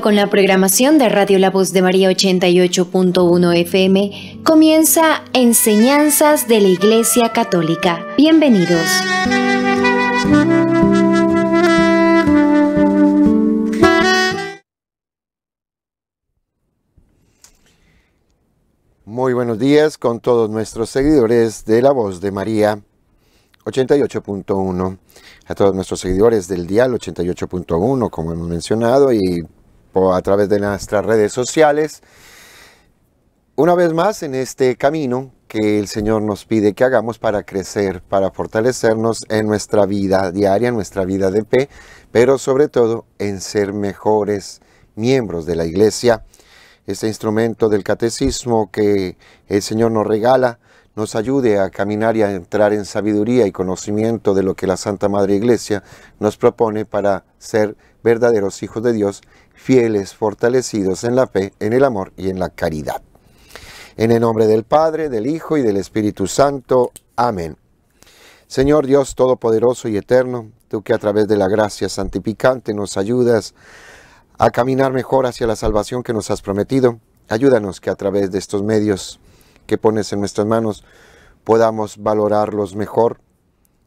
con la programación de Radio La Voz de María 88.1 FM, comienza Enseñanzas de la Iglesia Católica. Bienvenidos. Muy buenos días con todos nuestros seguidores de La Voz de María 88.1 a todos nuestros seguidores del dial 88.1, como hemos mencionado, y a través de nuestras redes sociales. Una vez más en este camino que el Señor nos pide que hagamos para crecer, para fortalecernos en nuestra vida diaria, en nuestra vida de fe, pero sobre todo en ser mejores miembros de la iglesia. Este instrumento del catecismo que el Señor nos regala nos ayude a caminar y a entrar en sabiduría y conocimiento de lo que la Santa Madre Iglesia nos propone para ser verdaderos hijos de Dios fieles, fortalecidos en la fe, en el amor y en la caridad. En el nombre del Padre, del Hijo y del Espíritu Santo. Amén. Señor Dios Todopoderoso y Eterno, tú que a través de la gracia santificante nos ayudas a caminar mejor hacia la salvación que nos has prometido, ayúdanos que a través de estos medios que pones en nuestras manos podamos valorarlos mejor,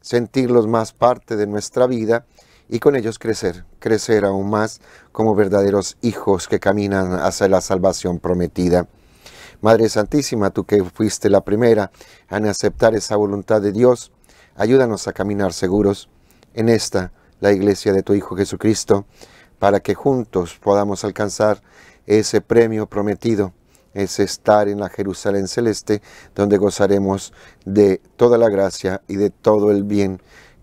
sentirlos más parte de nuestra vida y con ellos crecer, crecer aún más como verdaderos hijos que caminan hacia la salvación prometida. Madre Santísima, tú que fuiste la primera en aceptar esa voluntad de Dios, ayúdanos a caminar seguros en esta, la iglesia de tu Hijo Jesucristo, para que juntos podamos alcanzar ese premio prometido, ese estar en la Jerusalén celeste, donde gozaremos de toda la gracia y de todo el bien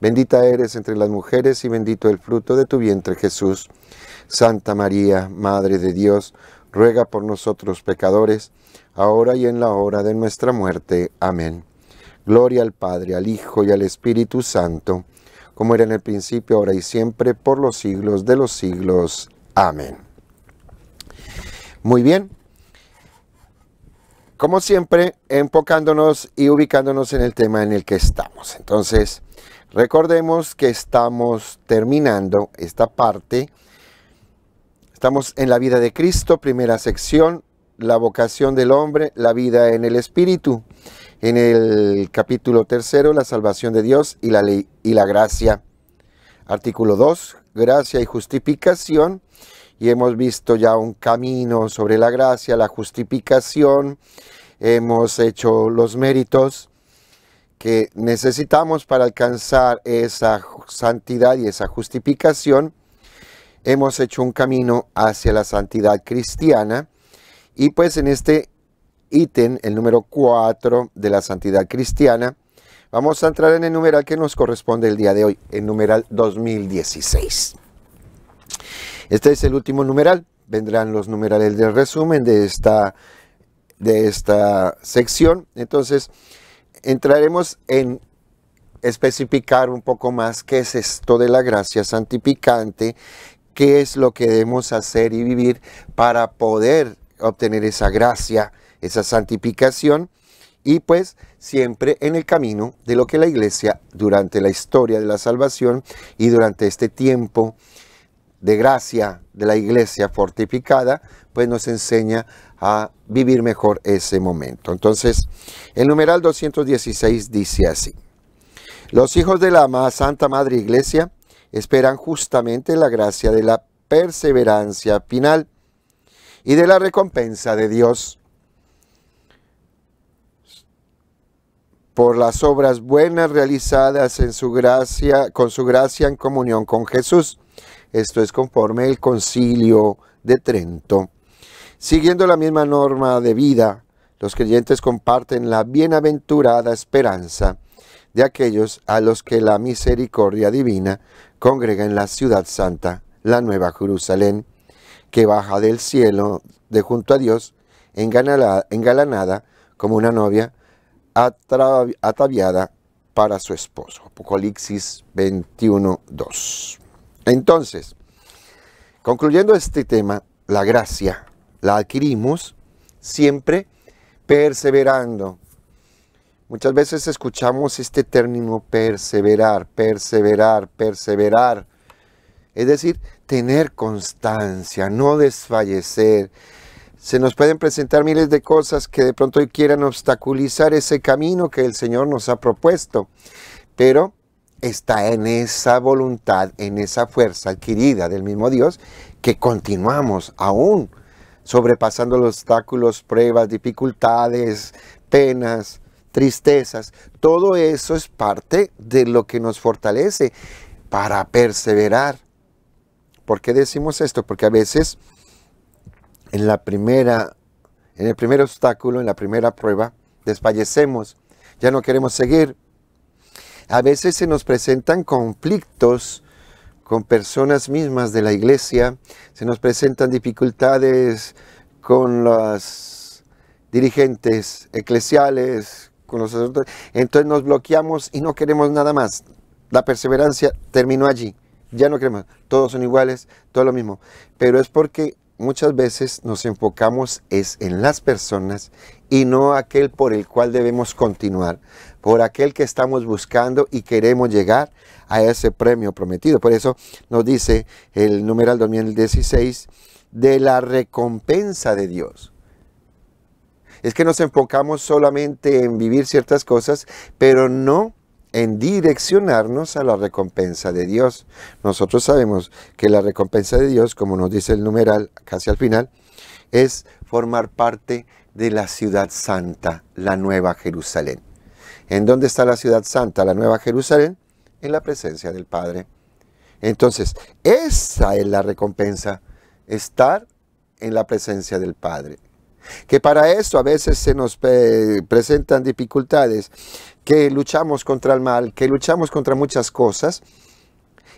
Bendita eres entre las mujeres y bendito el fruto de tu vientre Jesús. Santa María, Madre de Dios, ruega por nosotros pecadores, ahora y en la hora de nuestra muerte. Amén. Gloria al Padre, al Hijo y al Espíritu Santo, como era en el principio, ahora y siempre, por los siglos de los siglos. Amén. Muy bien. Como siempre, enfocándonos y ubicándonos en el tema en el que estamos. Entonces, Recordemos que estamos terminando esta parte. Estamos en la vida de Cristo, primera sección, la vocación del hombre, la vida en el Espíritu. En el capítulo tercero, la salvación de Dios y la ley y la gracia. Artículo 2, gracia y justificación. Y hemos visto ya un camino sobre la gracia, la justificación. Hemos hecho los méritos que necesitamos para alcanzar esa santidad y esa justificación, hemos hecho un camino hacia la santidad cristiana. Y pues en este ítem, el número 4 de la santidad cristiana, vamos a entrar en el numeral que nos corresponde el día de hoy, el numeral 2016. Este es el último numeral. Vendrán los numerales de resumen de esta, de esta sección. Entonces, entraremos en especificar un poco más qué es esto de la gracia santificante, qué es lo que debemos hacer y vivir para poder obtener esa gracia, esa santificación y pues siempre en el camino de lo que la iglesia durante la historia de la salvación y durante este tiempo de gracia de la iglesia fortificada, pues nos enseña a vivir mejor ese momento. Entonces, el numeral 216 dice así. Los hijos de la Santa Madre Iglesia esperan justamente la gracia de la perseverancia final y de la recompensa de Dios por las obras buenas realizadas en su gracia, con su gracia en comunión con Jesús. Esto es conforme el concilio de Trento. Siguiendo la misma norma de vida, los creyentes comparten la bienaventurada esperanza de aquellos a los que la misericordia divina congrega en la ciudad santa, la nueva Jerusalén, que baja del cielo de junto a Dios, engalanada como una novia ataviada para su esposo. Apocalipsis 21.2. Entonces, concluyendo este tema, la gracia la adquirimos siempre perseverando. Muchas veces escuchamos este término perseverar, perseverar, perseverar. Es decir, tener constancia, no desfallecer. Se nos pueden presentar miles de cosas que de pronto quieran obstaculizar ese camino que el Señor nos ha propuesto. Pero está en esa voluntad, en esa fuerza adquirida del mismo Dios, que continuamos aún sobrepasando los obstáculos, pruebas, dificultades, penas, tristezas. Todo eso es parte de lo que nos fortalece para perseverar. ¿Por qué decimos esto? Porque a veces en la primera en el primer obstáculo, en la primera prueba, desfallecemos, ya no queremos seguir. A veces se nos presentan conflictos con personas mismas de la iglesia, se nos presentan dificultades con los dirigentes eclesiales, con los sacerdotes. Entonces nos bloqueamos y no queremos nada más. La perseverancia terminó allí. Ya no queremos. Todos son iguales, todo lo mismo. Pero es porque muchas veces nos enfocamos es en las personas y no aquel por el cual debemos continuar por aquel que estamos buscando y queremos llegar a ese premio prometido. Por eso nos dice el numeral 2016 de la recompensa de Dios. Es que nos enfocamos solamente en vivir ciertas cosas, pero no en direccionarnos a la recompensa de Dios. Nosotros sabemos que la recompensa de Dios, como nos dice el numeral casi al final, es formar parte de la ciudad santa, la nueva Jerusalén. ¿En dónde está la ciudad santa, la Nueva Jerusalén? En la presencia del Padre. Entonces, esa es la recompensa, estar en la presencia del Padre. Que para eso a veces se nos eh, presentan dificultades, que luchamos contra el mal, que luchamos contra muchas cosas,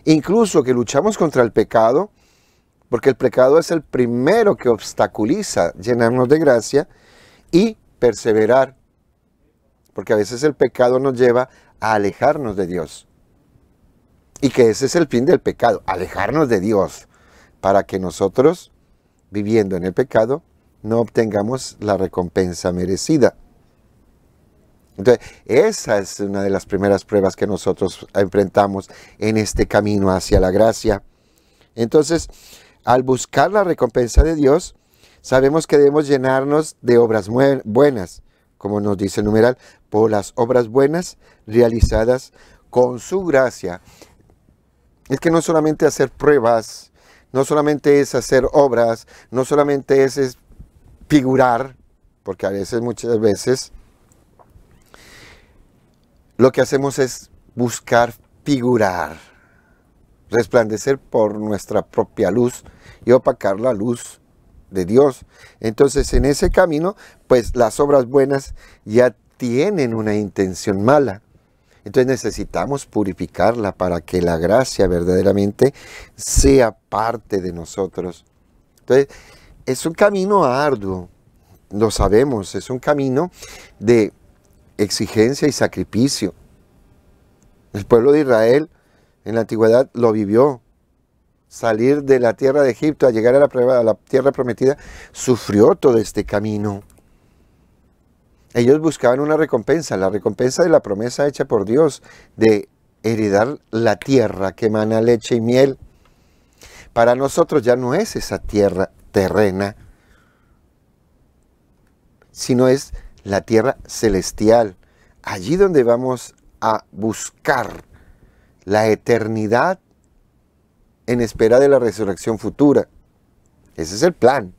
incluso que luchamos contra el pecado, porque el pecado es el primero que obstaculiza llenarnos de gracia y perseverar porque a veces el pecado nos lleva a alejarnos de Dios. Y que ese es el fin del pecado, alejarnos de Dios, para que nosotros, viviendo en el pecado, no obtengamos la recompensa merecida. Entonces, esa es una de las primeras pruebas que nosotros enfrentamos en este camino hacia la gracia. Entonces, al buscar la recompensa de Dios, sabemos que debemos llenarnos de obras buenas, como nos dice el numeral, por las obras buenas realizadas con su gracia. Es que no solamente hacer pruebas, no solamente es hacer obras, no solamente es, es figurar, porque a veces, muchas veces, lo que hacemos es buscar figurar, resplandecer por nuestra propia luz y opacar la luz de Dios. Entonces, en ese camino, pues las obras buenas ya tienen una intención mala. Entonces necesitamos purificarla para que la gracia verdaderamente sea parte de nosotros. Entonces es un camino arduo, lo sabemos, es un camino de exigencia y sacrificio. El pueblo de Israel en la antigüedad lo vivió. Salir de la tierra de Egipto a llegar a la, la tierra prometida, sufrió todo este camino. Ellos buscaban una recompensa, la recompensa de la promesa hecha por Dios de heredar la tierra que emana leche y miel. Para nosotros ya no es esa tierra terrena, sino es la tierra celestial, allí donde vamos a buscar la eternidad en espera de la resurrección futura. Ese es el plan,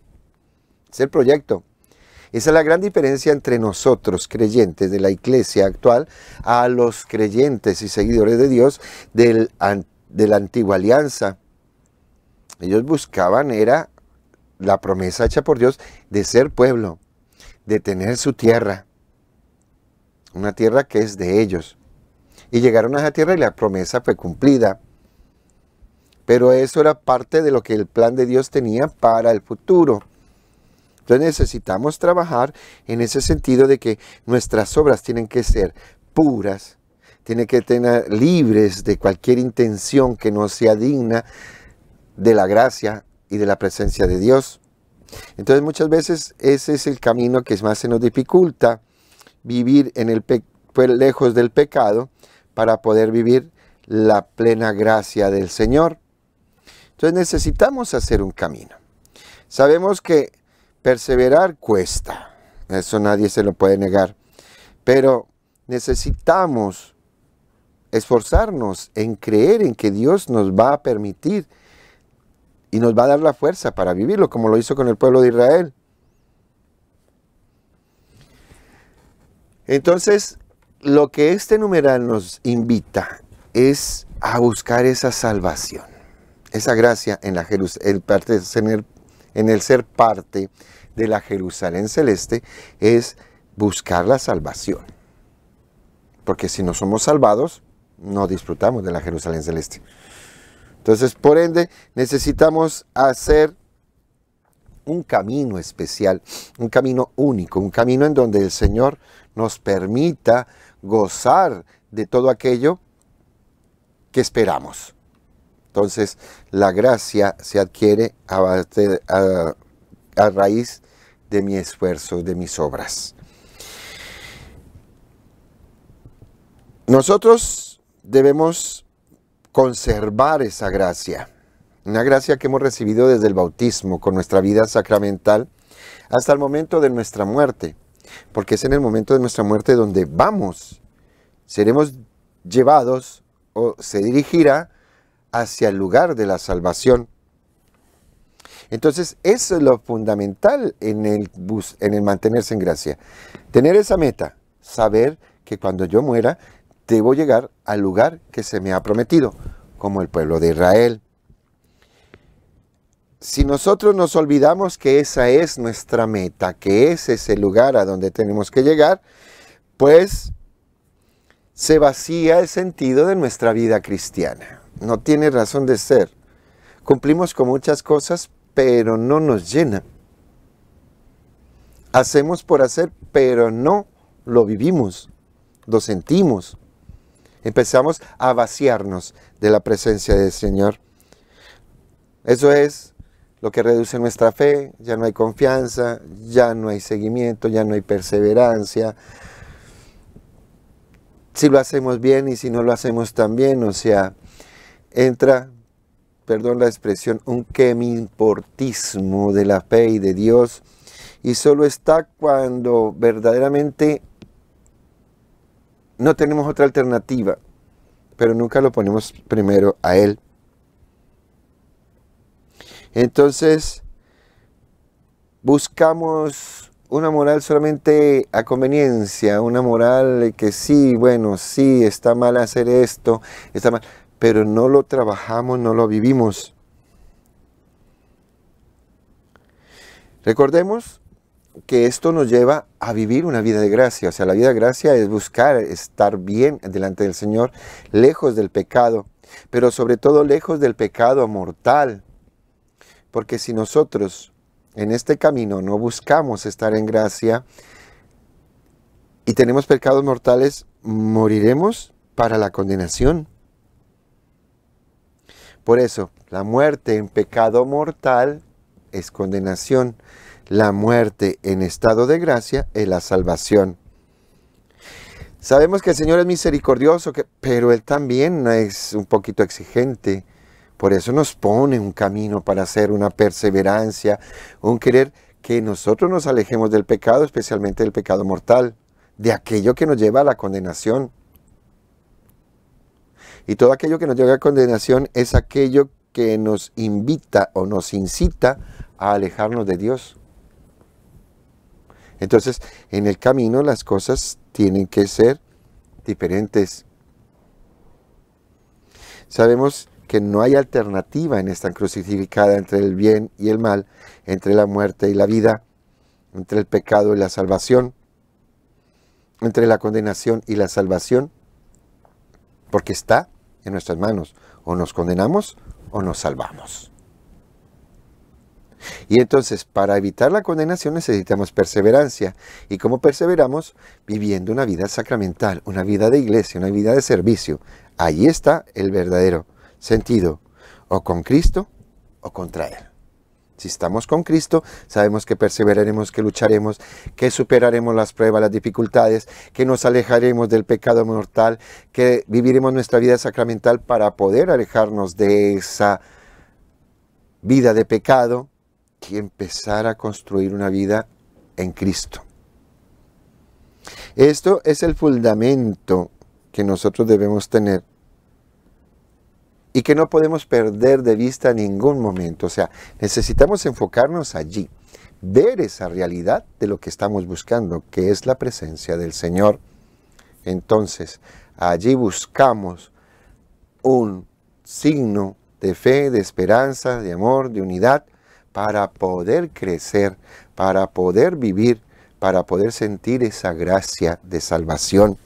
es el proyecto. Esa es la gran diferencia entre nosotros, creyentes de la iglesia actual, a los creyentes y seguidores de Dios de la antigua alianza. Ellos buscaban, era la promesa hecha por Dios de ser pueblo, de tener su tierra, una tierra que es de ellos. Y llegaron a esa tierra y la promesa fue cumplida. Pero eso era parte de lo que el plan de Dios tenía para el futuro. Entonces necesitamos trabajar en ese sentido de que nuestras obras tienen que ser puras, tienen que tener libres de cualquier intención que no sea digna de la gracia y de la presencia de Dios. Entonces muchas veces ese es el camino que más se nos dificulta, vivir en el pues, lejos del pecado para poder vivir la plena gracia del Señor. Entonces necesitamos hacer un camino. Sabemos que Perseverar cuesta, eso nadie se lo puede negar, pero necesitamos esforzarnos en creer en que Dios nos va a permitir y nos va a dar la fuerza para vivirlo, como lo hizo con el pueblo de Israel. Entonces, lo que este numeral nos invita es a buscar esa salvación, esa gracia en la Jerusalén, el en el ser parte de la Jerusalén celeste es buscar la salvación. Porque si no somos salvados, no disfrutamos de la Jerusalén celeste. Entonces, por ende, necesitamos hacer un camino especial, un camino único, un camino en donde el Señor nos permita gozar de todo aquello que esperamos. Entonces, la gracia se adquiere a, raíz de mi esfuerzo, de mis obras. Nosotros debemos conservar esa gracia, una gracia que hemos recibido desde el bautismo con nuestra vida sacramental hasta el momento de nuestra muerte, porque es en el momento de nuestra muerte donde vamos, seremos llevados o se dirigirá hacia el lugar de la salvación. Entonces, eso es lo fundamental en el, en el mantenerse en gracia. Tener esa meta, saber que cuando yo muera, debo llegar al lugar que se me ha prometido, como el pueblo de Israel. Si nosotros nos olvidamos que esa es nuestra meta, que ese es el lugar a donde tenemos que llegar, pues se vacía el sentido de nuestra vida cristiana no tiene razón de ser. Cumplimos con muchas cosas, pero no nos llena. Hacemos por hacer, pero no lo vivimos, lo sentimos. Empezamos a vaciarnos de la presencia del Señor. Eso es lo que reduce nuestra fe, ya no hay confianza, ya no hay seguimiento, ya no hay perseverancia. Si lo hacemos bien y si no lo hacemos tan bien, o sea, entra, perdón la expresión, un quemimportismo de la fe y de Dios. Y solo está cuando verdaderamente no tenemos otra alternativa, pero nunca lo ponemos primero a Él. Entonces, buscamos una moral solamente a conveniencia, una moral que sí, bueno, sí, está mal hacer esto, está mal pero no lo trabajamos, no lo vivimos. Recordemos que esto nos lleva a vivir una vida de gracia. O sea, la vida de gracia es buscar estar bien delante del Señor, lejos del pecado, pero sobre todo lejos del pecado mortal. Porque si nosotros en este camino no buscamos estar en gracia y tenemos pecados mortales, moriremos para la condenación. Por eso, la muerte en pecado mortal es condenación. La muerte en estado de gracia es la salvación. Sabemos que el Señor es misericordioso, pero Él también es un poquito exigente. Por eso nos pone un camino para hacer una perseverancia, un querer que nosotros nos alejemos del pecado, especialmente del pecado mortal, de aquello que nos lleva a la condenación. Y todo aquello que nos llega a condenación es aquello que nos invita o nos incita a alejarnos de Dios. Entonces, en el camino las cosas tienen que ser diferentes. Sabemos que no hay alternativa en esta crucificada entre el bien y el mal, entre la muerte y la vida, entre el pecado y la salvación, entre la condenación y la salvación porque está en nuestras manos. O nos condenamos o nos salvamos. Y entonces, para evitar la condenación necesitamos perseverancia. ¿Y cómo perseveramos? Viviendo una vida sacramental, una vida de iglesia, una vida de servicio. Ahí está el verdadero sentido, o con Cristo o contra Él. Si estamos con Cristo, sabemos que perseveraremos, que lucharemos, que superaremos las pruebas, las dificultades, que nos alejaremos del pecado mortal, que viviremos nuestra vida sacramental para poder alejarnos de esa vida de pecado y empezar a construir una vida en Cristo. Esto es el fundamento que nosotros debemos tener y que no podemos perder de vista en ningún momento. O sea, necesitamos enfocarnos allí, ver esa realidad de lo que estamos buscando, que es la presencia del Señor. Entonces, allí buscamos un signo de fe, de esperanza, de amor, de unidad, para poder crecer, para poder vivir, para poder sentir esa gracia de salvación.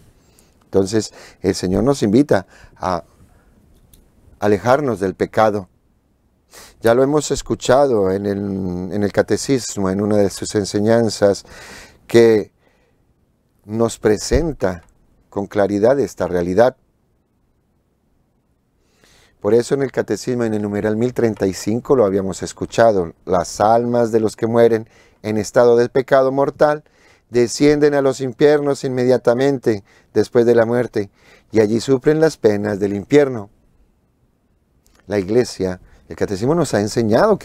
Entonces, el Señor nos invita a alejarnos del pecado. Ya lo hemos escuchado en el, catecismo, en una de sus enseñanzas, que nos presenta con claridad esta realidad. Por eso en el Catecismo, en el numeral 1035, lo habíamos escuchado, las almas de los que mueren en estado de pecado mortal descienden a los infiernos inmediatamente después de la muerte y allí sufren las penas del infierno la iglesia, el catecismo nos ha enseñado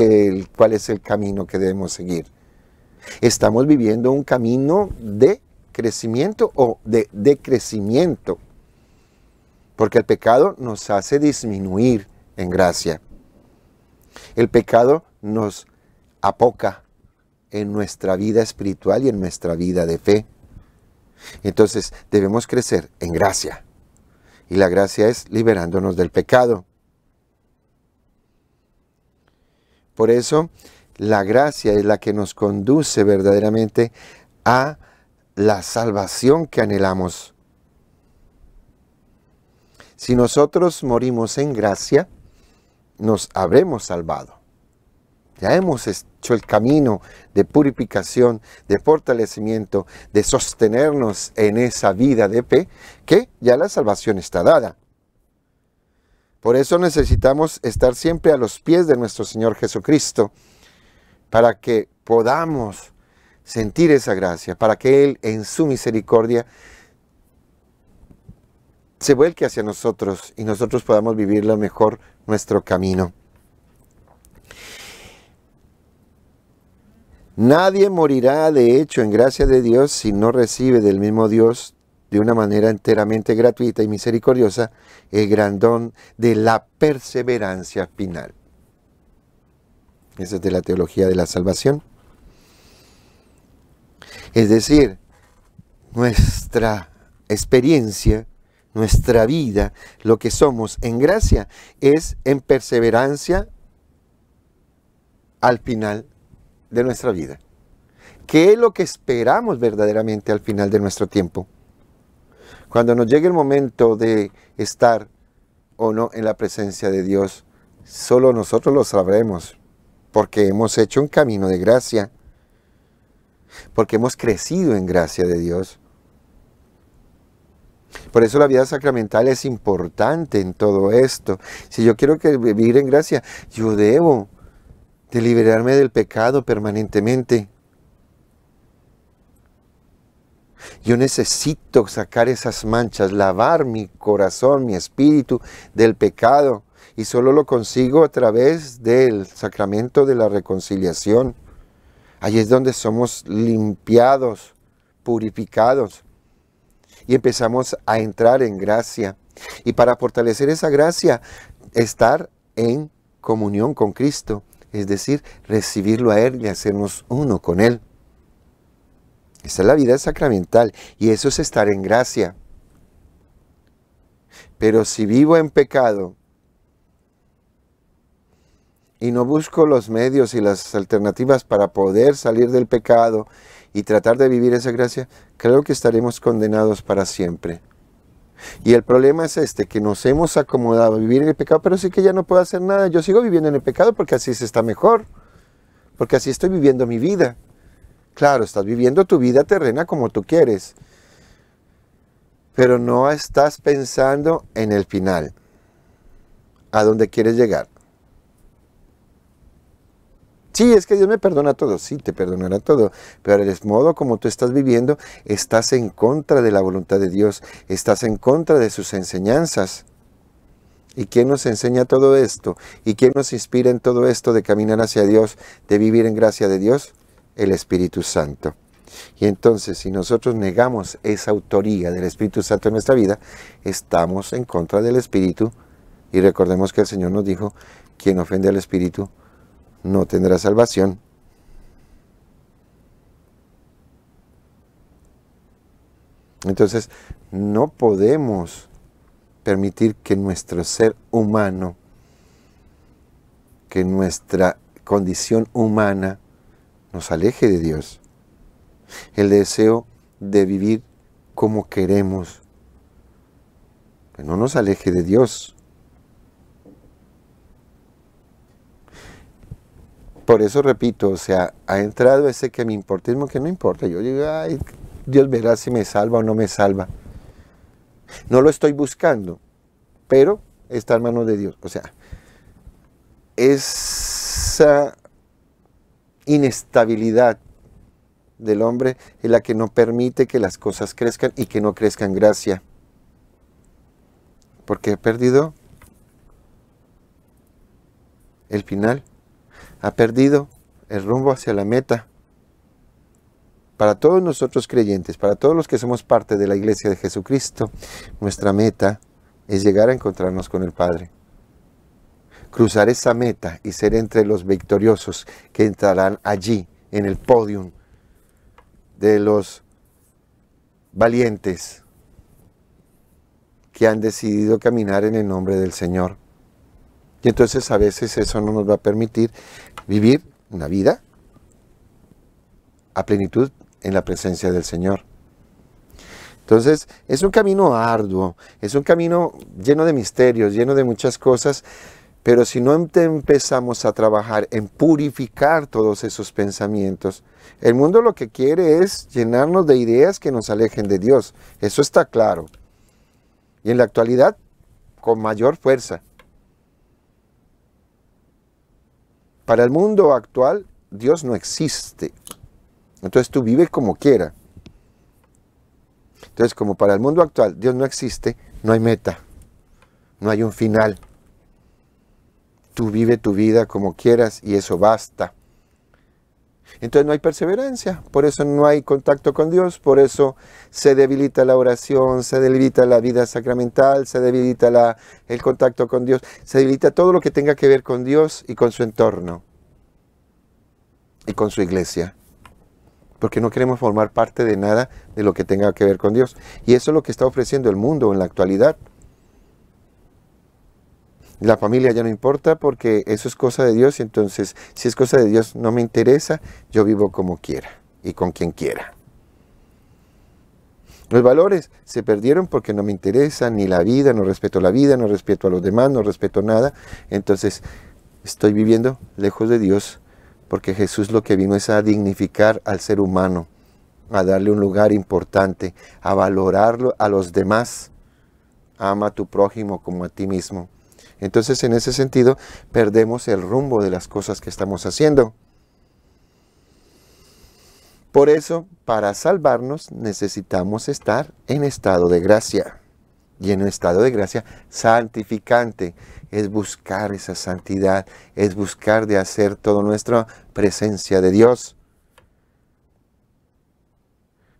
cuál es el camino que debemos seguir. Estamos viviendo un camino de crecimiento o de decrecimiento, porque el pecado nos hace disminuir en gracia. El pecado nos apoca en nuestra vida espiritual y en nuestra vida de fe. Entonces debemos crecer en gracia. Y la gracia es liberándonos del pecado. Por eso la gracia es la que nos conduce verdaderamente a la salvación que anhelamos. Si nosotros morimos en gracia, nos habremos salvado. Ya hemos hecho el camino de purificación, de fortalecimiento, de sostenernos en esa vida de fe, que ya la salvación está dada. Por eso necesitamos estar siempre a los pies de nuestro Señor Jesucristo, para que podamos sentir esa gracia, para que Él en su misericordia se vuelque hacia nosotros y nosotros podamos vivir lo mejor nuestro camino. Nadie morirá de hecho en gracia de Dios si no recibe del mismo Dios de una manera enteramente gratuita y misericordiosa el grandón de la perseverancia final. Esa es de la teología de la salvación. Es decir, nuestra experiencia, nuestra vida, lo que somos en gracia, es en perseverancia al final de nuestra vida. ¿Qué es lo que esperamos verdaderamente al final de nuestro tiempo? Cuando nos llegue el momento de estar o no en la presencia de Dios, solo nosotros lo sabremos, porque hemos hecho un camino de gracia, porque hemos crecido en gracia de Dios. Por eso la vida sacramental es importante en todo esto. Si yo quiero vivir en gracia, yo debo de liberarme del pecado permanentemente. Yo necesito sacar esas manchas, lavar mi corazón, mi espíritu del pecado. Y solo lo consigo a través del sacramento de la reconciliación. Ahí es donde somos limpiados, purificados. Y empezamos a entrar en gracia. Y para fortalecer esa gracia, estar en comunión con Cristo. Es decir, recibirlo a Él y hacernos uno con Él. Esa es la vida sacramental y eso es estar en gracia. Pero si vivo en pecado y no busco los medios y las alternativas para poder salir del pecado y tratar de vivir esa gracia, creo que estaremos condenados para siempre. Y el problema es este, que nos hemos acomodado a vivir en el pecado, pero sí que ya no puedo hacer nada. Yo sigo viviendo en el pecado porque así se está mejor, porque así estoy viviendo mi vida. Claro, estás viviendo tu vida terrena como tú quieres, pero no estás pensando en el final, a dónde quieres llegar. Sí, es que Dios me perdona todo, sí, te perdonará todo, pero el modo como tú estás viviendo, estás en contra de la voluntad de Dios, estás en contra de sus enseñanzas. ¿Y quién nos enseña todo esto? ¿Y quién nos inspira en todo esto de caminar hacia Dios, de vivir en gracia de Dios? el Espíritu Santo. Y entonces, si nosotros negamos esa autoría del Espíritu Santo en nuestra vida, estamos en contra del Espíritu. Y recordemos que el Señor nos dijo, quien ofende al Espíritu no tendrá salvación. Entonces, no podemos permitir que nuestro ser humano, que nuestra condición humana, nos aleje de Dios. El deseo de vivir como queremos, que no nos aleje de Dios. Por eso repito, o sea, ha entrado ese que me importismo que no importa. Yo digo, ay, Dios verá si me salva o no me salva. No lo estoy buscando, pero está en manos de Dios. O sea, esa inestabilidad del hombre es la que no permite que las cosas crezcan y que no crezcan gracia. Porque ha perdido el final, ha perdido el rumbo hacia la meta. Para todos nosotros creyentes, para todos los que somos parte de la iglesia de Jesucristo, nuestra meta es llegar a encontrarnos con el Padre cruzar esa meta y ser entre los victoriosos que entrarán allí en el podium de los valientes que han decidido caminar en el nombre del Señor. Y entonces a veces eso no nos va a permitir vivir una vida a plenitud en la presencia del Señor. Entonces es un camino arduo, es un camino lleno de misterios, lleno de muchas cosas pero si no empezamos a trabajar en purificar todos esos pensamientos, el mundo lo que quiere es llenarnos de ideas que nos alejen de Dios. Eso está claro. Y en la actualidad, con mayor fuerza. Para el mundo actual, Dios no existe. Entonces tú vives como quiera. Entonces, como para el mundo actual Dios no existe, no hay meta, no hay un final. Tú vive tu vida como quieras y eso basta. Entonces no hay perseverancia, por eso no hay contacto con Dios, por eso se debilita la oración, se debilita la vida sacramental, se debilita el contacto con Dios, se debilita todo lo que tenga que ver con Dios y con su entorno y con su iglesia, porque no queremos formar parte de nada de lo que tenga que ver con Dios. Y eso es lo que está ofreciendo el mundo en la actualidad. La familia ya no importa porque eso es cosa de Dios. Entonces, si es cosa de Dios, no me interesa. Yo vivo como quiera y con quien quiera. Los valores se perdieron porque no me interesa ni la vida, no respeto la vida, no respeto a los demás, no respeto nada. Entonces, estoy viviendo lejos de Dios porque Jesús lo que vino es a dignificar al ser humano, a darle un lugar importante, a valorarlo a los demás. Ama a tu prójimo como a ti mismo. Entonces, en ese sentido, perdemos el rumbo de las cosas que estamos haciendo. Por eso, para salvarnos necesitamos estar en estado de gracia. Y en un estado de gracia santificante es buscar esa santidad, es buscar de hacer toda nuestra presencia de Dios.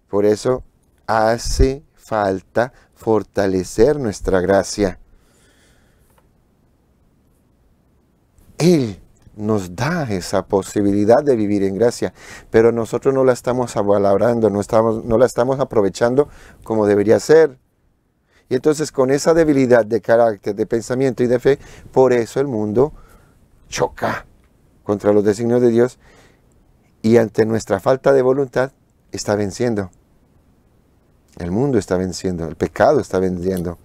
Por eso hace falta fortalecer nuestra gracia. Él nos da esa posibilidad de vivir en gracia, pero nosotros no la estamos abalabrando, no, estamos, no la estamos aprovechando como debería ser. Y entonces con esa debilidad de carácter, de pensamiento y de fe, por eso el mundo choca contra los designios de Dios y ante nuestra falta de voluntad está venciendo. El mundo está venciendo, el pecado está venciendo.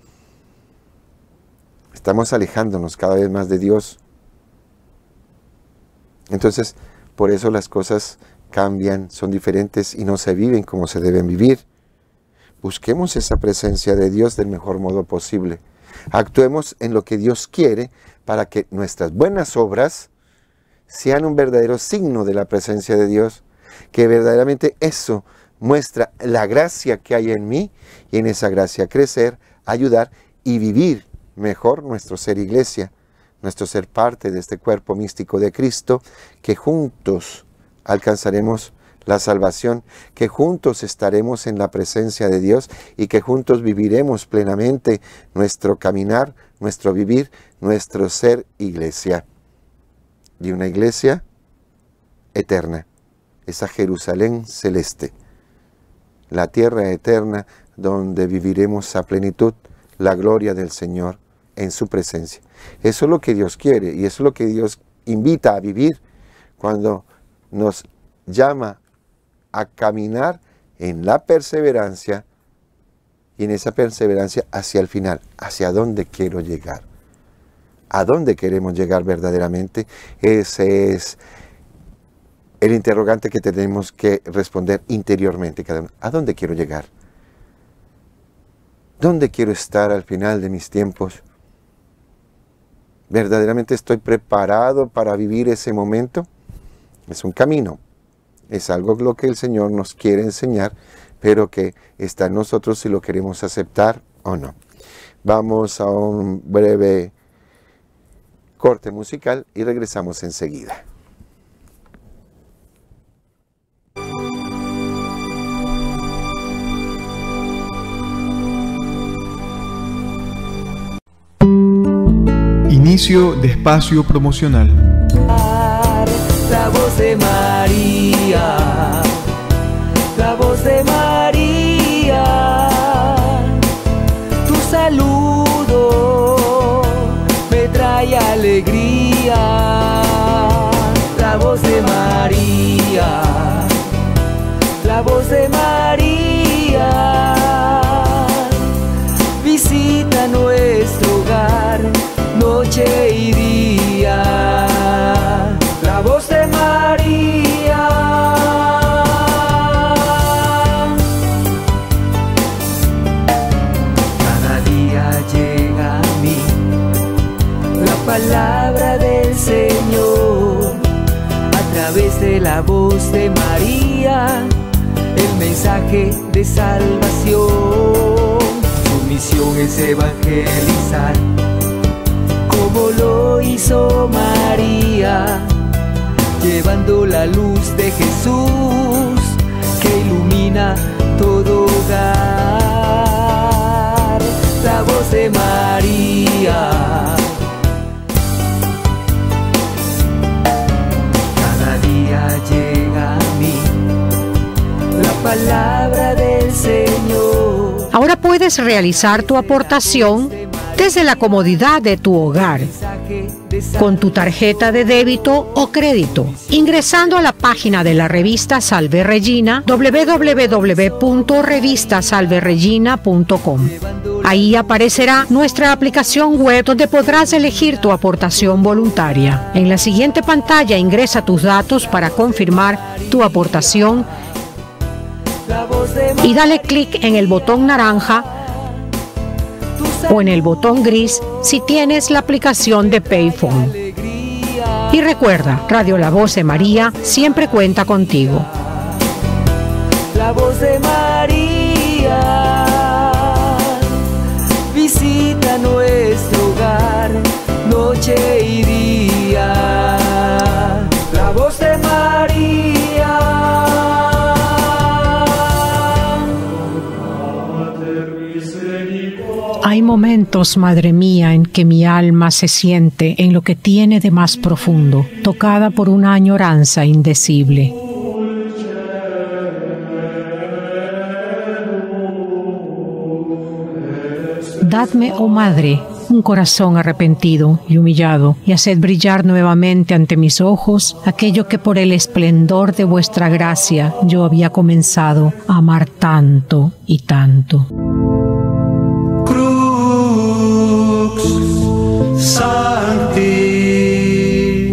Estamos alejándonos cada vez más de Dios entonces, por eso las cosas cambian, son diferentes y no se viven como se deben vivir. Busquemos esa presencia de Dios del mejor modo posible. Actuemos en lo que Dios quiere para que nuestras buenas obras sean un verdadero signo de la presencia de Dios, que verdaderamente eso muestra la gracia que hay en mí y en esa gracia crecer, ayudar y vivir mejor nuestro ser iglesia nuestro ser parte de este cuerpo místico de Cristo, que juntos alcanzaremos la salvación, que juntos estaremos en la presencia de Dios y que juntos viviremos plenamente nuestro caminar, nuestro vivir, nuestro ser iglesia. Y una iglesia eterna, esa Jerusalén celeste, la tierra eterna donde viviremos a plenitud la gloria del Señor en su presencia. Eso es lo que Dios quiere y eso es lo que Dios invita a vivir cuando nos llama a caminar en la perseverancia y en esa perseverancia hacia el final, hacia dónde quiero llegar. ¿A dónde queremos llegar verdaderamente? Ese es el interrogante que tenemos que responder interiormente cada uno. ¿A dónde quiero llegar? ¿Dónde quiero estar al final de mis tiempos? ¿Verdaderamente estoy preparado para vivir ese momento? Es un camino, es algo que el Señor nos quiere enseñar, pero que está en nosotros si lo queremos aceptar o no. Vamos a un breve corte musical y regresamos enseguida. Inicio de espacio promocional. La voz de María. La voz de María. Tu saludo me trae alegría. La voz de María. La voz de María día. La voz de María. Cada día llega a mí la palabra del Señor a través de la voz de María. El mensaje de salvación. Su misión es evangelizar María, llevando la luz de Jesús que ilumina todo hogar. La voz de María. Cada día llega a mí la palabra del Señor. Ahora puedes realizar tu aportación desde la comodidad de tu hogar con tu tarjeta de débito o crédito, ingresando a la página de la revista Salve Regina www.revistasalveregina.com. Ahí aparecerá nuestra aplicación web donde podrás elegir tu aportación voluntaria. En la siguiente pantalla ingresa tus datos para confirmar tu aportación y dale clic en el botón naranja o en el botón gris si tienes la aplicación de Payphone. Y recuerda, Radio La Voz de María siempre cuenta contigo. La voz de momentos, madre mía, en que mi alma se siente en lo que tiene de más profundo, tocada por una añoranza indecible. Dadme, oh Madre, un corazón arrepentido y humillado, y haced brillar nuevamente ante mis ojos aquello que por el esplendor de vuestra gracia yo había comenzado a amar tanto y tanto.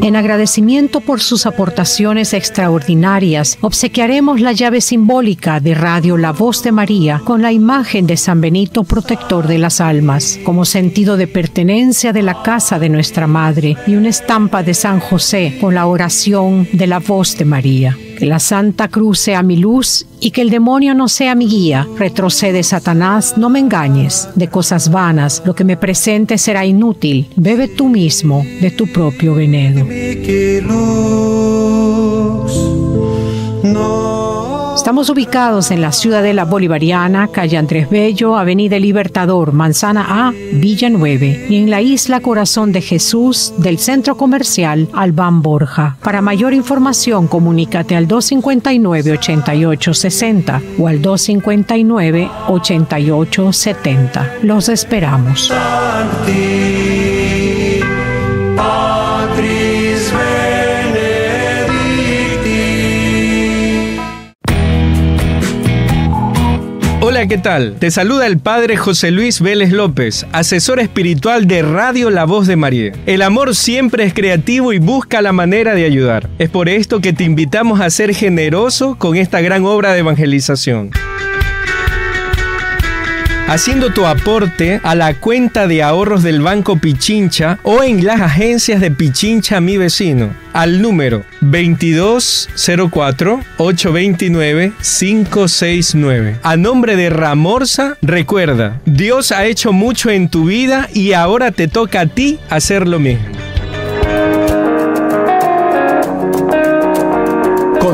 En agradecimiento por sus aportaciones extraordinarias, obsequiaremos la llave simbólica de Radio La Voz de María con la imagen de San Benito, protector de las almas, como sentido de pertenencia de la casa de nuestra Madre y una estampa de San José con la oración de la Voz de María. Que la Santa Cruz sea mi luz y que el demonio no sea mi guía. Retrocede, Satanás, no me engañes. De cosas vanas, lo que me presente será inútil. Bebe tú mismo de tu propio veneno. Estamos ubicados en la ciudad de la Bolivariana, calle Andrés Bello, Avenida Libertador, Manzana A, Villa 9, y en la isla Corazón de Jesús del Centro Comercial Albán Borja. Para mayor información, comunícate al 259-8860 o al 259-8870. Los esperamos. Hola, ¿qué tal? Te saluda el Padre José Luis Vélez López, asesor espiritual de Radio La Voz de María. El amor siempre es creativo y busca la manera de ayudar. Es por esto que te invitamos a ser generoso con esta gran obra de evangelización haciendo tu aporte a la cuenta de ahorros del Banco Pichincha o en las agencias de Pichincha Mi Vecino al número 2204-829-569. A nombre de Ramorza, recuerda, Dios ha hecho mucho en tu vida y ahora te toca a ti hacer lo mismo.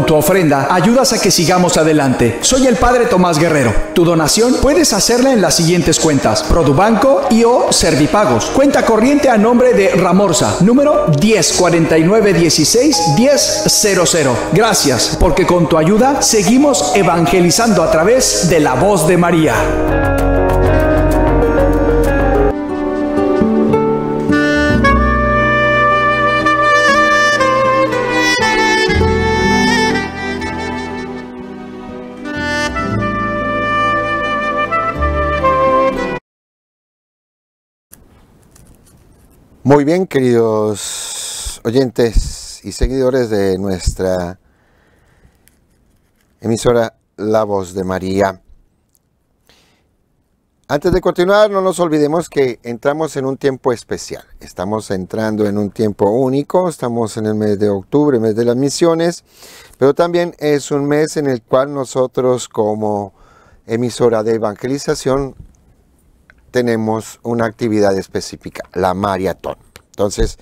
tu ofrenda, ayudas a que sigamos adelante. Soy el Padre Tomás Guerrero. Tu donación puedes hacerla en las siguientes cuentas: Produbanco y o Servipagos. Cuenta corriente a nombre de Ramorza, número 1049161000. Gracias, porque con tu ayuda seguimos evangelizando a través de la voz de María. Muy bien, queridos oyentes y seguidores de nuestra emisora La Voz de María. Antes de continuar, no nos olvidemos que entramos en un tiempo especial. Estamos entrando en un tiempo único, estamos en el mes de octubre, mes de las misiones, pero también es un mes en el cual nosotros como emisora de evangelización tenemos una actividad específica, la maratón. Entonces,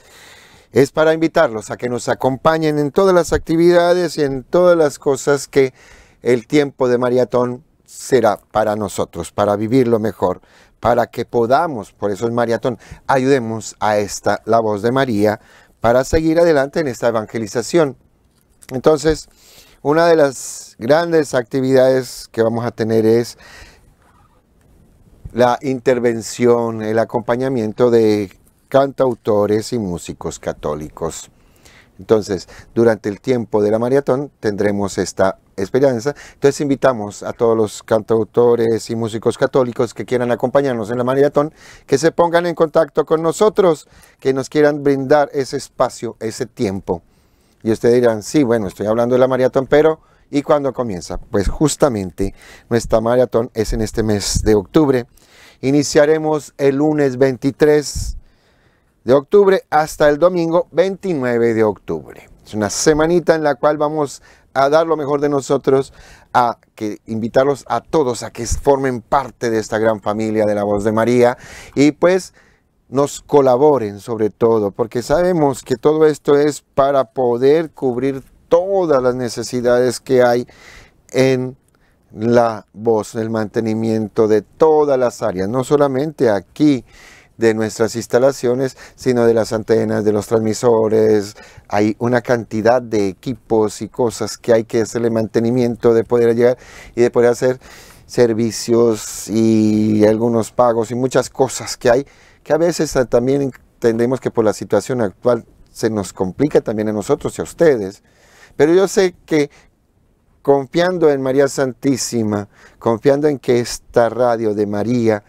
es para invitarlos a que nos acompañen en todas las actividades y en todas las cosas que el tiempo de maratón será para nosotros, para vivirlo mejor, para que podamos, por eso es maratón, ayudemos a esta, la voz de María, para seguir adelante en esta evangelización. Entonces, una de las grandes actividades que vamos a tener es la intervención, el acompañamiento de cantautores y músicos católicos. Entonces, durante el tiempo de la maratón tendremos esta esperanza. Entonces, invitamos a todos los cantautores y músicos católicos que quieran acompañarnos en la maratón, que se pongan en contacto con nosotros, que nos quieran brindar ese espacio, ese tiempo. Y ustedes dirán, sí, bueno, estoy hablando de la maratón, pero ¿y cuándo comienza? Pues justamente nuestra maratón es en este mes de octubre Iniciaremos el lunes 23 de octubre hasta el domingo 29 de octubre. Es una semanita en la cual vamos a dar lo mejor de nosotros, a que invitarlos a todos a que formen parte de esta gran familia de la voz de María y pues nos colaboren sobre todo, porque sabemos que todo esto es para poder cubrir todas las necesidades que hay en la voz, el mantenimiento de todas las áreas, no solamente aquí de nuestras instalaciones, sino de las antenas, de los transmisores. Hay una cantidad de equipos y cosas que hay que hacerle mantenimiento, de poder llegar y de poder hacer servicios y algunos pagos y muchas cosas que hay, que a veces también entendemos que por la situación actual se nos complica también a nosotros y a ustedes. Pero yo sé que confiando en María Santísima, confiando en que esta radio de María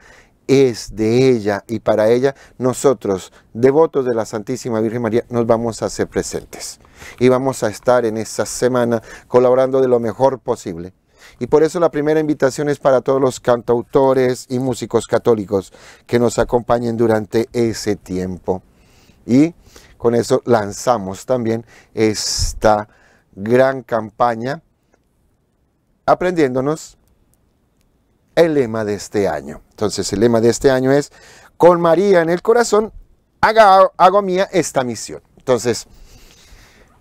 es de ella y para ella nosotros, devotos de la Santísima Virgen María, nos vamos a hacer presentes y vamos a estar en esta semana colaborando de lo mejor posible. Y por eso la primera invitación es para todos los cantautores y músicos católicos que nos acompañen durante ese tiempo. Y con eso lanzamos también esta gran campaña aprendiéndonos el lema de este año. Entonces el lema de este año es, con María en el corazón, haga, hago mía esta misión. Entonces,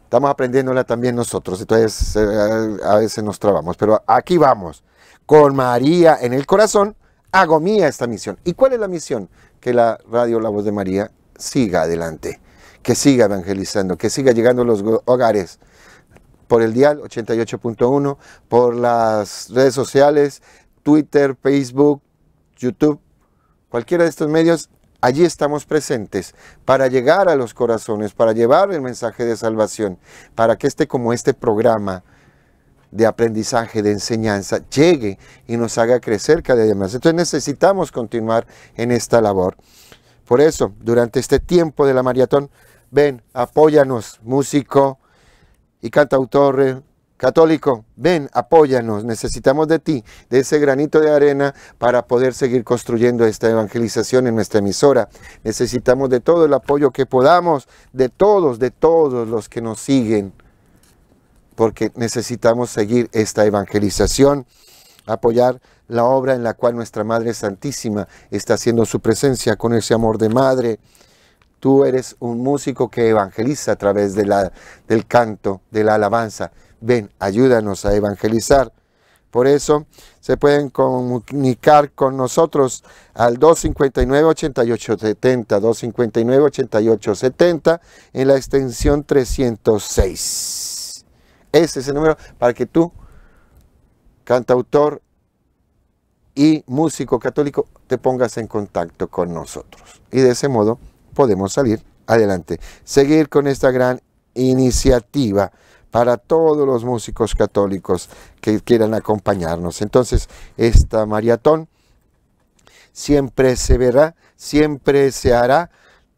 estamos aprendiéndola también nosotros, entonces eh, a veces nos trabamos, pero aquí vamos. Con María en el corazón, hago mía esta misión. ¿Y cuál es la misión? Que la radio La Voz de María siga adelante, que siga evangelizando, que siga llegando a los hogares, por el dial 88.1, por las redes sociales, Twitter, Facebook, YouTube, cualquiera de estos medios, allí estamos presentes para llegar a los corazones, para llevar el mensaje de salvación, para que este como este programa de aprendizaje, de enseñanza, llegue y nos haga crecer cada día más. Entonces necesitamos continuar en esta labor. Por eso, durante este tiempo de la maratón, ven, apóyanos, músico, y cantautor católico, ven, apóyanos, necesitamos de ti, de ese granito de arena para poder seguir construyendo esta evangelización en nuestra emisora. Necesitamos de todo el apoyo que podamos, de todos, de todos los que nos siguen, porque necesitamos seguir esta evangelización, apoyar la obra en la cual nuestra Madre Santísima está haciendo su presencia con ese amor de madre, Tú eres un músico que evangeliza a través de la, del canto, de la alabanza. Ven, ayúdanos a evangelizar. Por eso se pueden comunicar con nosotros al 259-8870, 259-8870 en la extensión 306. Ese es el número para que tú, cantautor y músico católico, te pongas en contacto con nosotros. Y de ese modo podemos salir adelante. Seguir con esta gran iniciativa para todos los músicos católicos que quieran acompañarnos. Entonces, esta maratón siempre se verá, siempre se hará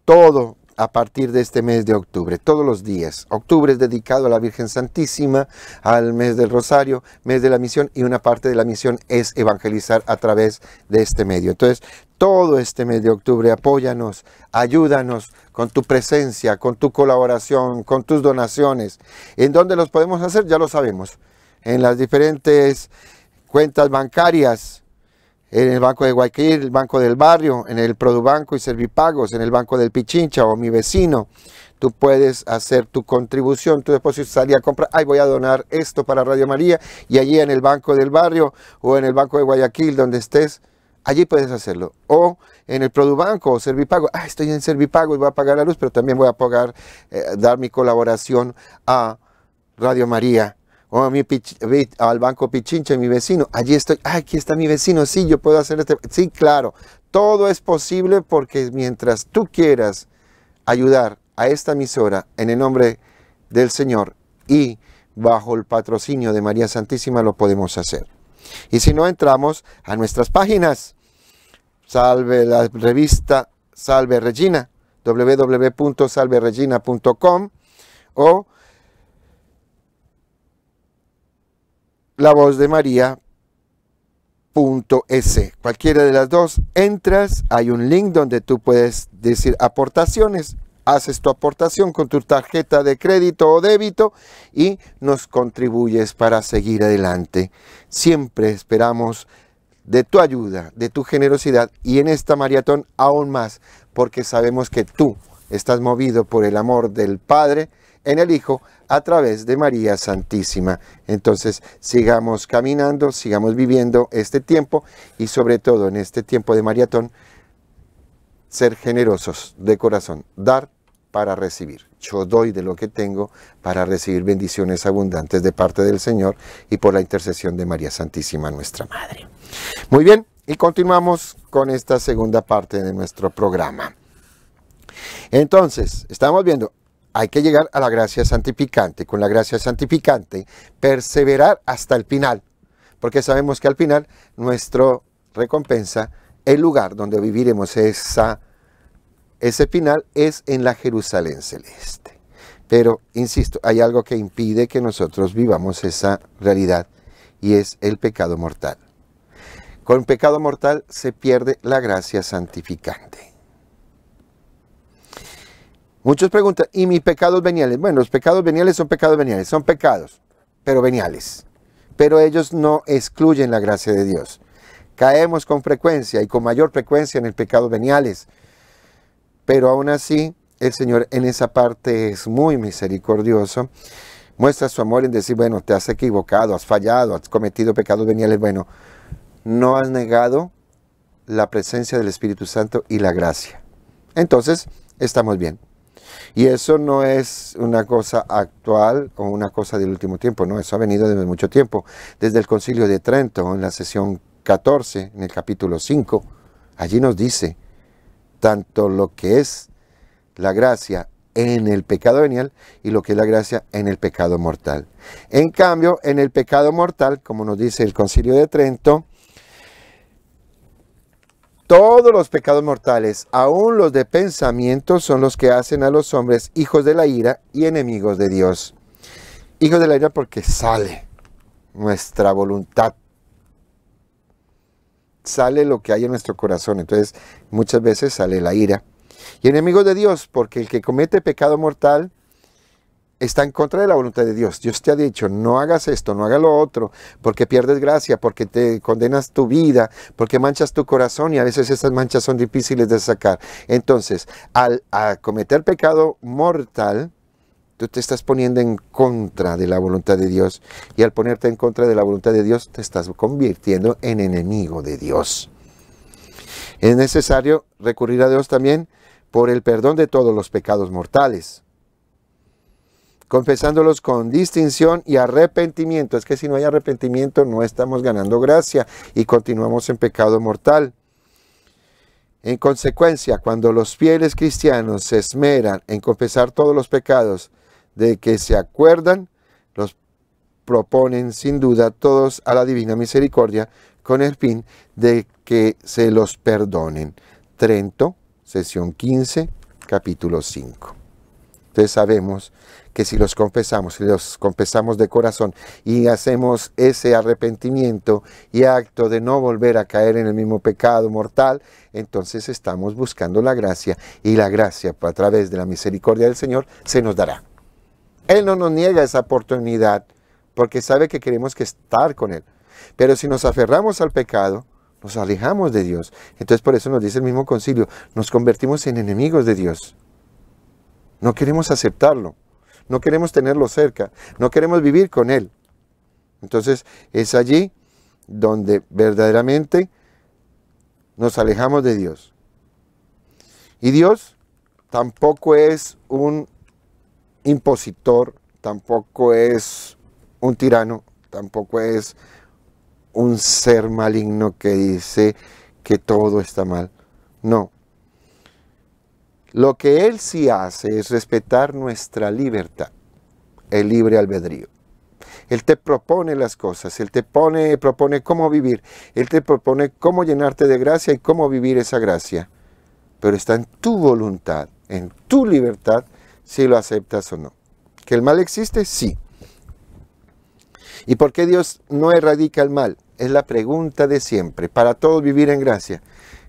todo a partir de este mes de octubre, todos los días. Octubre es dedicado a la Virgen Santísima, al mes del Rosario, mes de la misión y una parte de la misión es evangelizar a través de este medio. Entonces, todo este mes de octubre, apóyanos, ayúdanos con tu presencia, con tu colaboración, con tus donaciones. ¿En dónde los podemos hacer? Ya lo sabemos. En las diferentes cuentas bancarias, en el Banco de Guayaquil, el Banco del Barrio, en el Produbanco y Servipagos, en el Banco del Pichincha o mi vecino. Tú puedes hacer tu contribución, tu depósito, salir a comprar, ay, voy a donar esto para Radio María y allí en el Banco del Barrio o en el Banco de Guayaquil, donde estés, allí puedes hacerlo. O en el Produbanco o Servipago, ah, estoy en Servipago y voy a pagar la luz, pero también voy a pagar, eh, dar mi colaboración a Radio María o oh, mi al banco Pichincha, mi vecino, allí estoy, ah, aquí está mi vecino, sí, yo puedo hacer este, sí, claro, todo es posible porque mientras tú quieras ayudar a esta emisora en el nombre del Señor y bajo el patrocinio de María Santísima lo podemos hacer. Y si no, entramos a nuestras páginas. Salve la revista Salve Regina, www.salveregina.com o la voz de María. Cualquiera de las dos, entras, hay un link donde tú puedes decir aportaciones, haces tu aportación con tu tarjeta de crédito o débito y nos contribuyes para seguir adelante. Siempre esperamos de tu ayuda, de tu generosidad y en esta maratón aún más, porque sabemos que tú estás movido por el amor del Padre en el Hijo a través de María Santísima. Entonces sigamos caminando, sigamos viviendo este tiempo y sobre todo en este tiempo de maratón, ser generosos de corazón, dar para recibir. Yo doy de lo que tengo para recibir bendiciones abundantes de parte del Señor y por la intercesión de María Santísima, nuestra Madre. Muy bien, y continuamos con esta segunda parte de nuestro programa. Entonces, estamos viendo hay que llegar a la gracia santificante. Con la gracia santificante, perseverar hasta el final, porque sabemos que al final nuestra recompensa, el lugar donde viviremos esa, ese final es en la Jerusalén celeste. Pero, insisto, hay algo que impide que nosotros vivamos esa realidad y es el pecado mortal. Con pecado mortal se pierde la gracia santificante. Muchos preguntan, ¿y mis pecados veniales? Bueno, los pecados veniales son pecados veniales, son pecados, pero veniales. Pero ellos no excluyen la gracia de Dios. Caemos con frecuencia y con mayor frecuencia en el pecado veniales. Pero aún así, el Señor en esa parte es muy misericordioso. Muestra su amor en decir, bueno, te has equivocado, has fallado, has cometido pecados veniales. Bueno, no has negado la presencia del Espíritu Santo y la gracia. Entonces, estamos bien. Y eso no es una cosa actual o una cosa del último tiempo, no, eso ha venido desde mucho tiempo. Desde el concilio de Trento, en la sesión 14, en el capítulo 5, allí nos dice, tanto lo que es la gracia en el pecado venial y lo que es la gracia en el pecado mortal. En cambio, en el pecado mortal, como nos dice el concilio de Trento, todos los pecados mortales, aun los de pensamiento, son los que hacen a los hombres hijos de la ira y enemigos de Dios. Hijos de la ira porque sale nuestra voluntad. Sale lo que hay en nuestro corazón. Entonces, muchas veces sale la ira. Y enemigos de Dios, porque el que comete pecado mortal está en contra de la voluntad de Dios. Dios te ha dicho, no hagas esto, no hagas lo otro, porque pierdes gracia, porque te condenas tu vida, porque manchas tu corazón y a veces esas manchas son difíciles de sacar. Entonces, al cometer pecado mortal, tú te estás poniendo en contra de la voluntad de Dios y al ponerte en contra de la voluntad de Dios te estás convirtiendo en enemigo de Dios. Es necesario recurrir a Dios también por el perdón de todos los pecados mortales confesándolos con distinción y arrepentimiento. Es que si no hay arrepentimiento no estamos ganando gracia y continuamos en pecado mortal. En consecuencia, cuando los fieles cristianos se esmeran en confesar todos los pecados de que se acuerdan, los proponen sin duda todos a la divina misericordia con el fin de que se los perdonen. Trento, sesión 15, capítulo 5. Entonces sabemos que si los confesamos, si los confesamos de corazón y hacemos ese arrepentimiento y acto de no volver a caer en el mismo pecado mortal, entonces estamos buscando la gracia y la gracia a través de la misericordia del Señor se nos dará. Él no nos niega esa oportunidad porque sabe que queremos estar con Él. Pero si nos aferramos al pecado, nos alejamos de Dios. Entonces por eso nos dice el mismo concilio, nos convertimos en enemigos de Dios. No queremos aceptarlo, no queremos tenerlo cerca, no queremos vivir con Él. Entonces es allí donde verdaderamente nos alejamos de Dios. Y Dios tampoco es un impositor, tampoco es un tirano, tampoco es un ser maligno que dice que todo está mal. No, lo que Él sí hace es respetar nuestra libertad, el libre albedrío. Él te propone las cosas, Él te pone, propone cómo vivir, Él te propone cómo llenarte de gracia y cómo vivir esa gracia. Pero está en tu voluntad, en tu libertad, si lo aceptas o no. ¿Que el mal existe? Sí. ¿Y por qué Dios no erradica el mal? Es la pregunta de siempre, para todos vivir en gracia.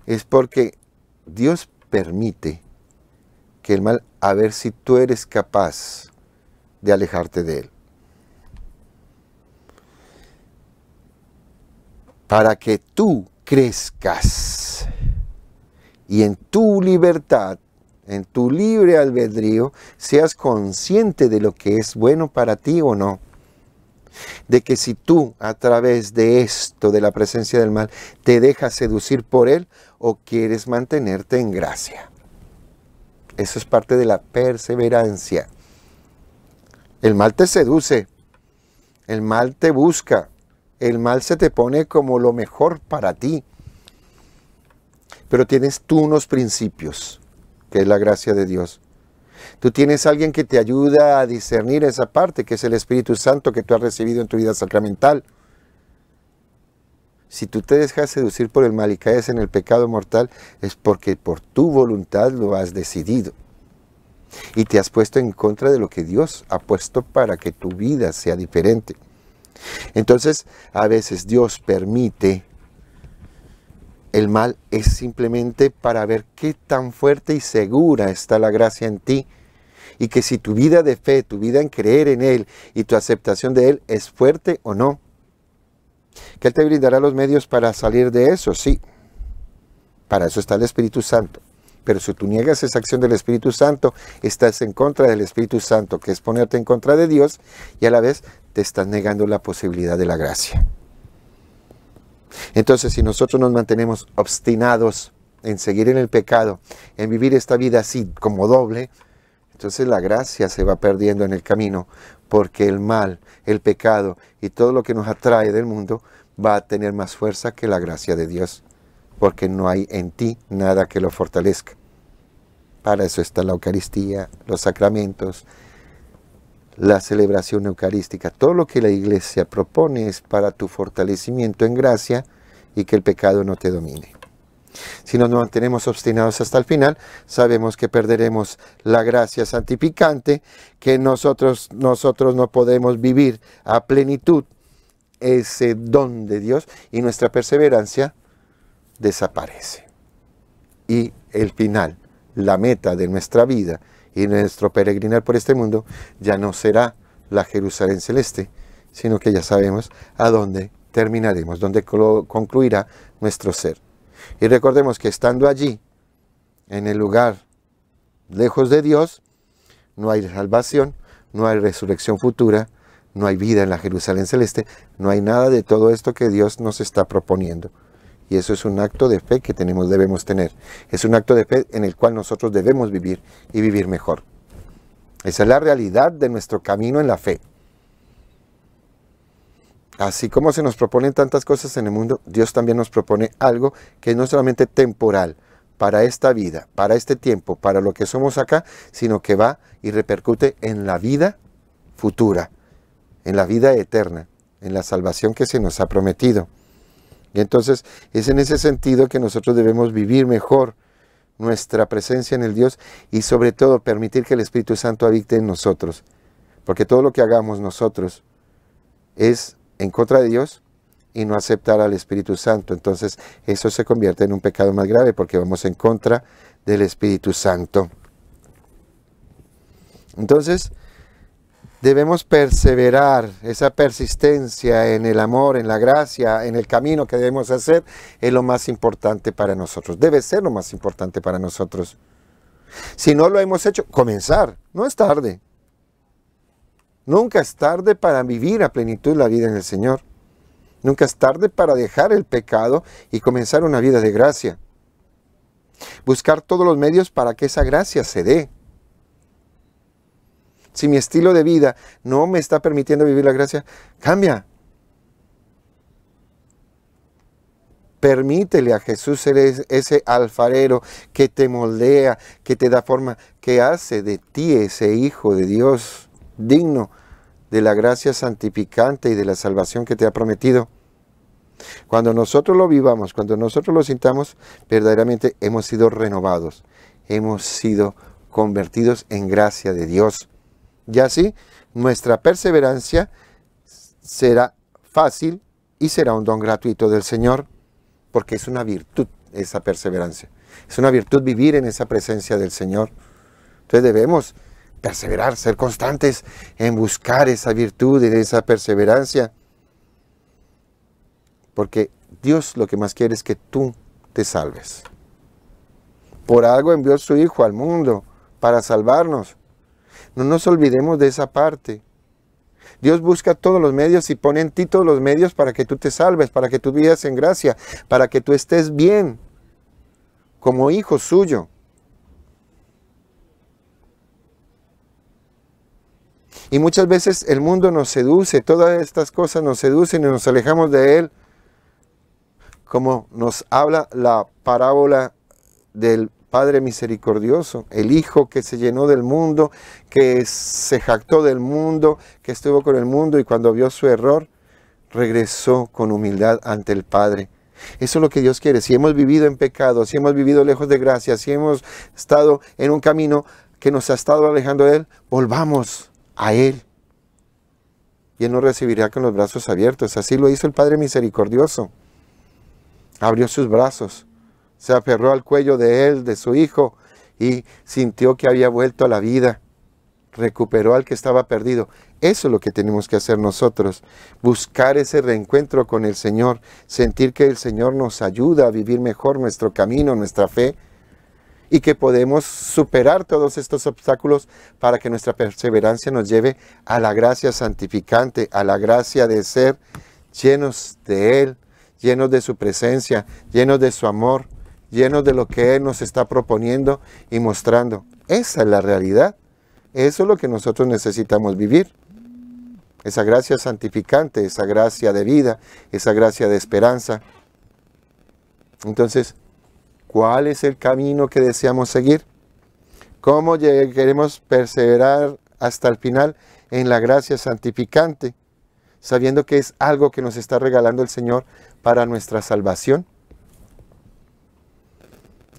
Es porque Dios permite que el mal, a ver si tú eres capaz de alejarte de él. Para que tú crezcas y en tu libertad, en tu libre albedrío, seas consciente de lo que es bueno para ti o no. De que si tú a través de esto, de la presencia del mal, te dejas seducir por él o quieres mantenerte en gracia. Eso es parte de la perseverancia. El mal te seduce, el mal te busca, el mal se te pone como lo mejor para ti. Pero tienes tú unos principios, que es la gracia de Dios. Tú tienes alguien que te ayuda a discernir esa parte, que es el Espíritu Santo que tú has recibido en tu vida sacramental. Si tú te dejas seducir por el mal y caes en el pecado mortal, es porque por tu voluntad lo has decidido. Y te has puesto en contra de lo que Dios ha puesto para que tu vida sea diferente. Entonces, a veces Dios permite el mal es simplemente para ver qué tan fuerte y segura está la gracia en ti. Y que si tu vida de fe, tu vida en creer en Él y tu aceptación de Él es fuerte o no. Que Él te brindará los medios para salir de eso, sí. Para eso está el Espíritu Santo. Pero si tú niegas esa acción del Espíritu Santo, estás en contra del Espíritu Santo, que es ponerte en contra de Dios y a la vez te estás negando la posibilidad de la gracia. Entonces, si nosotros nos mantenemos obstinados en seguir en el pecado, en vivir esta vida así como doble, entonces la gracia se va perdiendo en el camino porque el mal, el pecado y todo lo que nos atrae del mundo va a tener más fuerza que la gracia de Dios, porque no hay en ti nada que lo fortalezca. Para eso está la Eucaristía, los sacramentos, la celebración eucarística. Todo lo que la iglesia propone es para tu fortalecimiento en gracia y que el pecado no te domine. Si nos mantenemos obstinados hasta el final, sabemos que perderemos la gracia santificante, que nosotros, nosotros no podemos vivir a plenitud ese don de Dios y nuestra perseverancia desaparece. Y el final, la meta de nuestra vida y nuestro peregrinar por este mundo ya no será la Jerusalén celeste, sino que ya sabemos a dónde terminaremos, dónde concluirá nuestro ser. Y recordemos que estando allí, en el lugar lejos de Dios, no hay salvación, no hay resurrección futura, no hay vida en la Jerusalén celeste, no hay nada de todo esto que Dios nos está proponiendo. Y eso es un acto de fe que tenemos, debemos tener. Es un acto de fe en el cual nosotros debemos vivir y vivir mejor. Esa es la realidad de nuestro camino en la fe. Así como se nos proponen tantas cosas en el mundo, Dios también nos propone algo que no solamente temporal, para esta vida, para este tiempo, para lo que somos acá, sino que va y repercute en la vida futura, en la vida eterna, en la salvación que se nos ha prometido. Y entonces es en ese sentido que nosotros debemos vivir mejor nuestra presencia en el Dios y sobre todo permitir que el Espíritu Santo habite en nosotros. Porque todo lo que hagamos nosotros es en contra de Dios y no aceptar al Espíritu Santo. Entonces eso se convierte en un pecado más grave porque vamos en contra del Espíritu Santo. Entonces debemos perseverar, esa persistencia en el amor, en la gracia, en el camino que debemos hacer es lo más importante para nosotros. Debe ser lo más importante para nosotros. Si no lo hemos hecho, comenzar, no es tarde. Nunca es tarde para vivir a plenitud la vida en el Señor. Nunca es tarde para dejar el pecado y comenzar una vida de gracia. Buscar todos los medios para que esa gracia se dé. Si mi estilo de vida no me está permitiendo vivir la gracia, cambia. Permítele a Jesús ser ese alfarero que te moldea, que te da forma, que hace de ti ese hijo de Dios digno de la gracia santificante y de la salvación que te ha prometido. Cuando nosotros lo vivamos, cuando nosotros lo sintamos, verdaderamente hemos sido renovados, hemos sido convertidos en gracia de Dios. Y así nuestra perseverancia será fácil y será un don gratuito del Señor, porque es una virtud esa perseverancia. Es una virtud vivir en esa presencia del Señor. Entonces debemos perseverar, ser constantes en buscar esa virtud, y esa perseverancia. Porque Dios lo que más quiere es que tú te salves. Por algo envió a su Hijo al mundo para salvarnos. No nos olvidemos de esa parte. Dios busca todos los medios y pone en ti todos los medios para que tú te salves, para que tú vivas en gracia, para que tú estés bien como hijo suyo. Y muchas veces el mundo nos seduce, todas estas cosas nos seducen y nos alejamos de Él, como nos habla la parábola del Padre misericordioso, el Hijo que se llenó del mundo, que se jactó del mundo, que estuvo con el mundo y cuando vio su error, regresó con humildad ante el Padre. Eso es lo que Dios quiere. Si hemos vivido en pecado, si hemos vivido lejos de gracia, si hemos estado en un camino que nos ha estado alejando de Él, volvamos a Él. Y Él nos recibirá con los brazos abiertos. Así lo hizo el Padre Misericordioso. Abrió sus brazos, se aferró al cuello de Él, de su Hijo, y sintió que había vuelto a la vida. Recuperó al que estaba perdido. Eso es lo que tenemos que hacer nosotros, buscar ese reencuentro con el Señor, sentir que el Señor nos ayuda a vivir mejor nuestro camino, nuestra fe, y que podemos superar todos estos obstáculos para que nuestra perseverancia nos lleve a la gracia santificante, a la gracia de ser llenos de Él, llenos de su presencia, llenos de su amor, llenos de lo que Él nos está proponiendo y mostrando. Esa es la realidad. Eso es lo que nosotros necesitamos vivir. Esa gracia santificante, esa gracia de vida, esa gracia de esperanza. Entonces, ¿Cuál es el camino que deseamos seguir? ¿Cómo queremos perseverar hasta el final en la gracia santificante? Sabiendo que es algo que nos está regalando el Señor para nuestra salvación.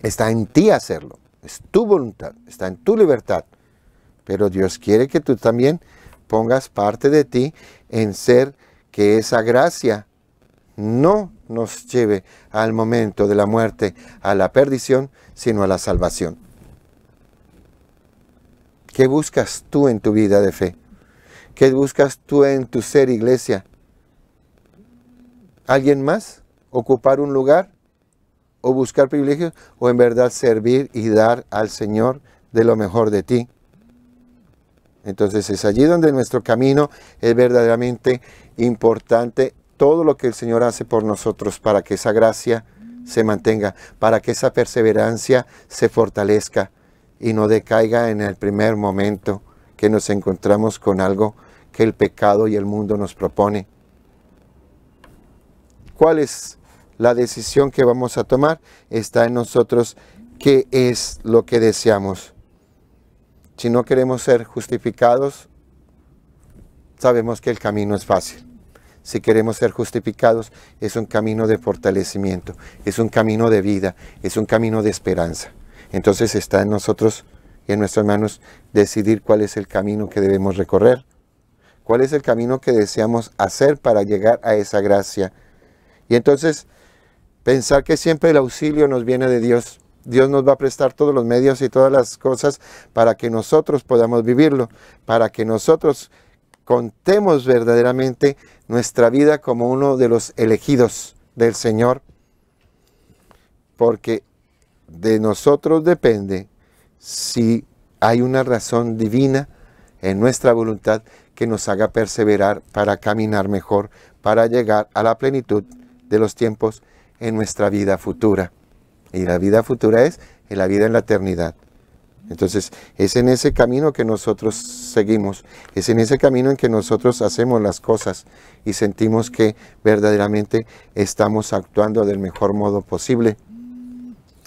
Está en ti hacerlo. Es tu voluntad. Está en tu libertad. Pero Dios quiere que tú también pongas parte de ti en ser que esa gracia no nos lleve al momento de la muerte, a la perdición, sino a la salvación. ¿Qué buscas tú en tu vida de fe? ¿Qué buscas tú en tu ser iglesia? ¿Alguien más? ¿Ocupar un lugar? ¿O buscar privilegios? ¿O en verdad servir y dar al Señor de lo mejor de ti? Entonces es allí donde nuestro camino es verdaderamente importante todo lo que el Señor hace por nosotros para que esa gracia se mantenga, para que esa perseverancia se fortalezca y no decaiga en el primer momento que nos encontramos con algo que el pecado y el mundo nos propone. ¿Cuál es la decisión que vamos a tomar? Está en nosotros qué es lo que deseamos. Si no queremos ser justificados, sabemos que el camino es fácil si queremos ser justificados, es un camino de fortalecimiento, es un camino de vida, es un camino de esperanza. Entonces está en nosotros, y en nuestras manos, decidir cuál es el camino que debemos recorrer, cuál es el camino que deseamos hacer para llegar a esa gracia. Y entonces pensar que siempre el auxilio nos viene de Dios. Dios nos va a prestar todos los medios y todas las cosas para que nosotros podamos vivirlo, para que nosotros contemos verdaderamente nuestra vida como uno de los elegidos del Señor, porque de nosotros depende si hay una razón divina en nuestra voluntad que nos haga perseverar para caminar mejor, para llegar a la plenitud de los tiempos en nuestra vida futura. Y la vida futura es la vida en la eternidad. Entonces, es en ese camino que nosotros seguimos, es en ese camino en que nosotros hacemos las cosas y sentimos que verdaderamente estamos actuando del mejor modo posible.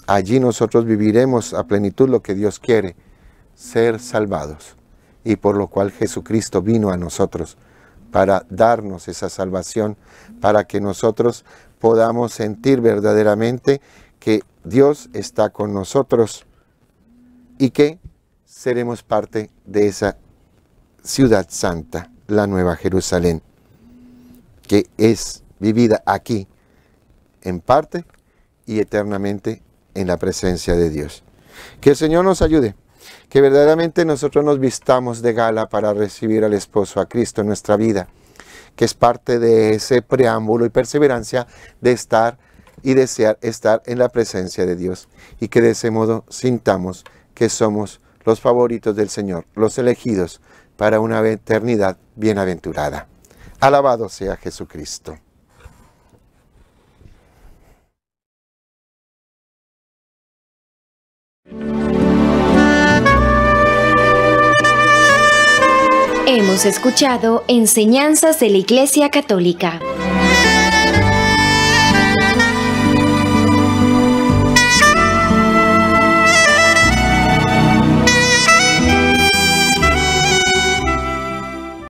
Allí nosotros viviremos a plenitud lo que Dios quiere, ser salvados, y por lo cual Jesucristo vino a nosotros para darnos esa salvación, para que nosotros podamos sentir verdaderamente que Dios está con nosotros y que seremos parte de esa ciudad santa, la Nueva Jerusalén, que es vivida aquí en parte y eternamente en la presencia de Dios. Que el Señor nos ayude, que verdaderamente nosotros nos vistamos de gala para recibir al esposo, a Cristo en nuestra vida, que es parte de ese preámbulo y perseverancia de estar y desear estar en la presencia de Dios y que de ese modo sintamos que somos los favoritos del Señor, los elegidos para una eternidad bienaventurada. Alabado sea Jesucristo. Hemos escuchado enseñanzas de la Iglesia Católica.